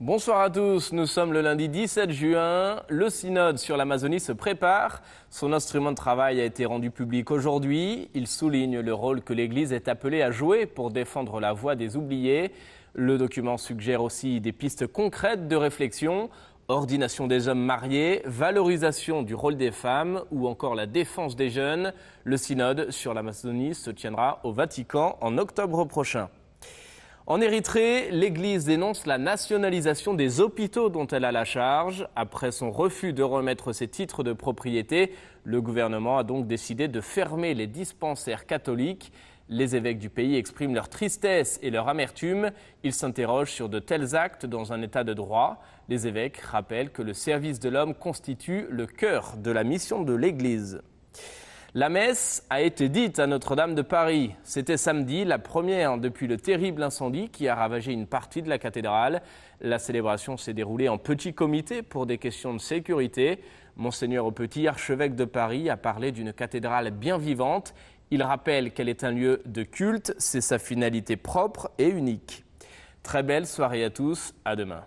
Bonsoir à tous, nous sommes le lundi 17 juin. Le synode sur l'Amazonie se prépare. Son instrument de travail a été rendu public aujourd'hui. Il souligne le rôle que l'Église est appelée à jouer pour défendre la voix des oubliés. Le document suggère aussi des pistes concrètes de réflexion. Ordination des hommes mariés, valorisation du rôle des femmes ou encore la défense des jeunes. Le synode sur l'Amazonie se tiendra au Vatican en octobre prochain. En Érythrée, l'Église dénonce la nationalisation des hôpitaux dont elle a la charge. Après son refus de remettre ses titres de propriété, le gouvernement a donc décidé de fermer les dispensaires catholiques. Les évêques du pays expriment leur tristesse et leur amertume. Ils s'interrogent sur de tels actes dans un état de droit. Les évêques rappellent que le service de l'homme constitue le cœur de la mission de l'Église. La messe a été dite à Notre-Dame de Paris. C'était samedi, la première depuis le terrible incendie qui a ravagé une partie de la cathédrale. La célébration s'est déroulée en petit comité pour des questions de sécurité. Monseigneur petit, archevêque de Paris, a parlé d'une cathédrale bien vivante. Il rappelle qu'elle est un lieu de culte, c'est sa finalité propre et unique. Très belle soirée à tous, à demain.